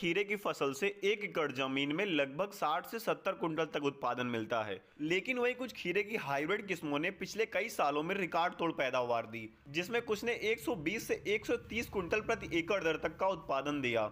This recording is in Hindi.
खीरे की फसल से एक एकड़ जमीन में लगभग 60 से 70 कुंटल तक उत्पादन मिलता है लेकिन वही कुछ खीरे की हाइब्रिड किस्मों ने पिछले कई सालों में रिकॉर्ड तोड़ पैदावार दी जिसमें कुछ ने 120 से 130 कुंटल प्रति एकड़ दर तक का उत्पादन दिया